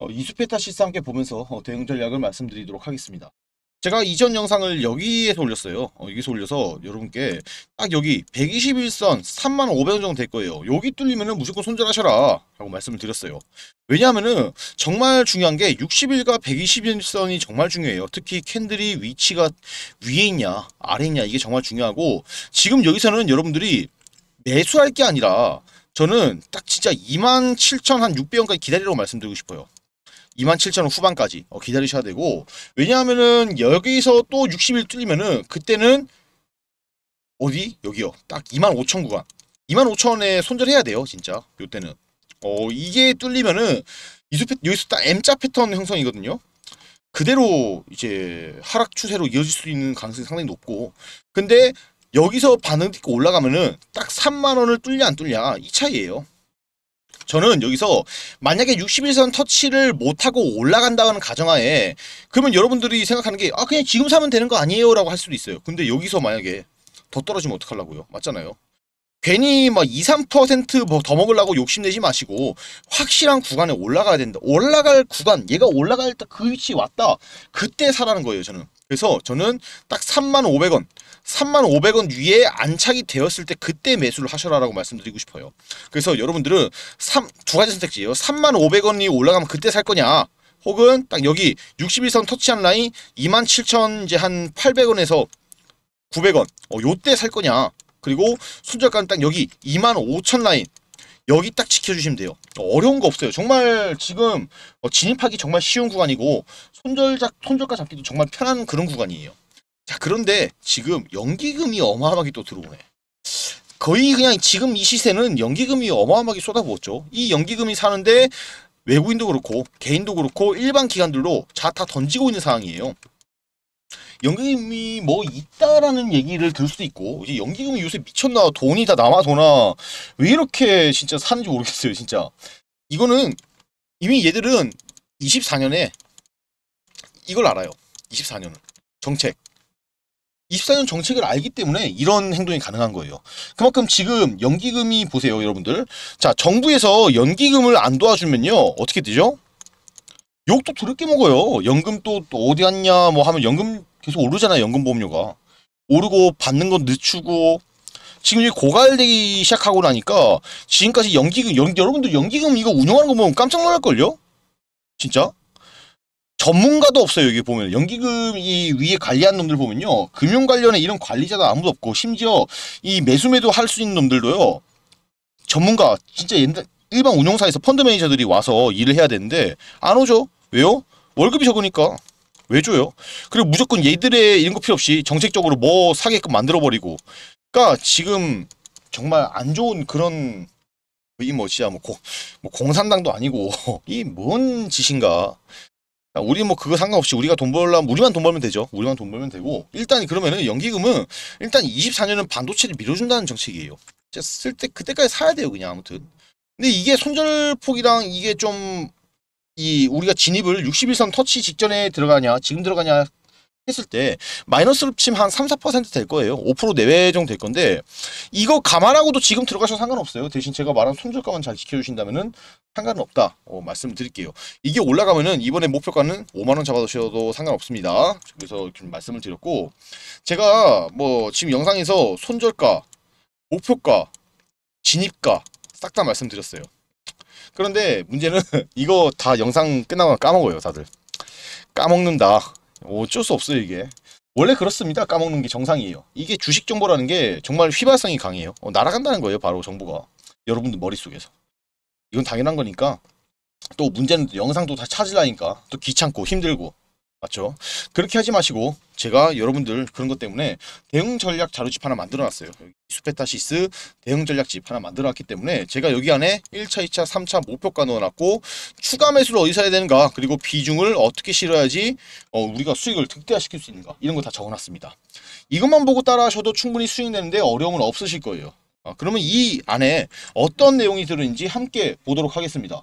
어, 이수페타시스 함께 보면서 어, 대응 전략을 말씀드리도록 하겠습니다. 제가 이전 영상을 여기에서 올렸어요. 어, 여기서 올려서 여러분께 딱 여기 121선 3만 5백원 정도 될 거예요. 여기 뚫리면 무조건 손절하셔라 라고 말씀을 드렸어요. 왜냐하면 정말 중요한 게 60일과 121선이 정말 중요해요. 특히 캔들이 위치가 위에 있냐 아래 있냐 이게 정말 중요하고 지금 여기서는 여러분들이 매수할 게 아니라 저는 딱 진짜 2만 7천 한 600원까지 기다리라고 말씀드리고 싶어요. 27,000원 후반까지 어, 기다리셔야 되고 왜냐하면은 여기서 또 60일 뚫리면은 그때는 어디? 여기요. 딱25,000 구간. 25,000원에 손절해야 돼요. 진짜. 요때는. 어 이게 뚫리면은 이수패, 여기서 딱 M자 패턴 형성이거든요. 그대로 이제 하락 추세로 이어질 수 있는 가능성이 상당히 높고 근데 여기서 반응 듣고 올라가면은 딱 3만원을 뚫려안뚫려이차이에요 저는 여기서 만약에 61선 터치를 못하고 올라간다는 가정하에 그러면 여러분들이 생각하는 게 아 그냥 지금 사면 되는 거 아니에요 라고 할 수도 있어요 근데 여기서 만약에 더 떨어지면 어떡하려고요 맞잖아요 괜히 막 2, 3%더 뭐 먹으려고 욕심내지 마시고 확실한 구간에 올라가야 된다. 올라갈 구간, 얘가 올라갈 때 그 위치 왔다. 그때 사라는 거예요, 저는. 그래서 저는 딱 3만 500원. 3500원 만 위에 안착이 되었을 때 그때 매수를 하셔라라고 말씀드리고 싶어요. 그래서 여러분들은 3, 두 가지 선택지예요. 3500원이 만 올라가면 그때 살 거냐? 혹은 딱 여기 61선 터치한 라인 2만7천 이제 한 800원에서 900원 어, 요때 살 거냐? 그리고 손절가는 딱 여기 2만5천 라인 여기 딱 지켜주시면 돼요. 어, 어려운 거 없어요. 정말 지금 어, 진입하기 정말 쉬운 구간이고 손절작, 손절가 잡기도 정말 편한 그런 구간이에요. 자 그런데 지금 연기금이 어마어마하게 또 들어오네. 거의 그냥 지금 이 시세는 연기금이 어마어마하게 쏟아부었죠. 이 연기금이 사는데 외국인도 그렇고 개인도 그렇고 일반 기관들로 다 던지고 있는 상황이에요. 연기금이 뭐 있다라는 얘기를 들 수도 있고 이제 연기금이 요새 미쳤나 돈이 다 남아도나 왜 이렇게 진짜 사는지 모르겠어요 진짜 이거는 이미 얘들은 24년에 이걸 알아요 24년은 정책 24년 정책을 알기 때문에 이런 행동이 가능한 거예요. 그만큼 지금 연기금이 보세요, 여러분들. 자, 정부에서 연기금을 안 도와주면요. 어떻게 되죠? 욕도 두렵게 먹어요. 연금 또, 또 어디 갔냐 뭐 하면 연금 계속 오르잖아요. 연금 보험료가. 오르고 받는 건 늦추고 지금 이제 고갈되기 시작하고 나니까 지금까지 연기금 연, 여러분들 연기금 이거 운영하는 거 보면 깜짝 놀랄걸요? 진짜? 전문가도 없어요 여기 보면 연기금 이 위에 관리한 놈들 보면요 금융 관련에 이런 관리자도 아무도 없고 심지어 이 매수매도 할 수 있는 놈들도요 전문가 진짜 옛날 일반 운용사에서 펀드 매니저들이 와서 일을 해야 되는데 안 오죠 왜요 월급이 적으니까 왜 줘요 그리고 무조건 얘들의 이런 거 필요 없이 정책적으로 뭐 사게끔 만들어 버리고 그러니까 지금 정말 안 좋은 그런 이뭐 진짜 아, 뭐, 고, 뭐 공산당도 아니고 이 뭔 짓인가 아, 우리 뭐 그거 상관없이 우리가 돈 벌려면 우리만 돈 벌면 되죠. 우리만 돈 벌면 되고 일단 그러면은 연기금은 일단 24년은 반도체를 밀어준다는 정책이에요. 쓸 때 그때까지 사야 돼요 그냥 아무튼. 근데 이게 손절폭이랑 이게 좀 이 우리가 진입을 61선 터치 직전에 들어가냐 지금 들어가냐 했을 때 마이너스로 치면 한 3, 4%될 거예요. 5% 내외 정도 될 건데 이거 감안하고도 지금 들어가셔도 상관없어요. 대신 제가 말한 손절가만 잘지켜주신다면 상관은 없다 어, 말씀드릴게요. 이게 올라가면은 이번에 목표가는 5만원 잡아두셔도 상관없습니다. 그래서 좀 말씀을 드렸고 제가 뭐 지금 영상에서 손절가, 목표가, 진입가 싹 다 말씀드렸어요. 그런데 문제는 이거 다 영상 끝나면 까먹어요 다들. 까먹는다. 어쩔 수 없어요 이게 원래 그렇습니다 까먹는 게 정상이에요 이게 주식 정보라는 게 정말 휘발성이 강해요 어, 날아간다는 거예요 바로 정보가 여러분들 머릿속에서 이건 당연한 거니까 또 문제는 영상도 다 찾으려니까 또 귀찮고 힘들고 맞죠? 그렇게 하지 마시고 제가 여러분들 그런 것 때문에 대응 전략 자료집 하나 만들어 놨어요. 스페타시스 대응 전략집 하나 만들어 놨기 때문에 제가 여기 안에 1차, 2차, 3차 목표가 넣어 놨고 추가 매수를 어디서 해야 되는가 그리고 비중을 어떻게 실어야지 어, 우리가 수익을 극대화시킬 수 있는가 이런 거 다 적어 놨습니다. 이것만 보고 따라 하셔도 충분히 수익되는데 어려움은 없으실 거예요. 아, 그러면 이 안에 어떤 내용이 들어있는지 함께 보도록 하겠습니다.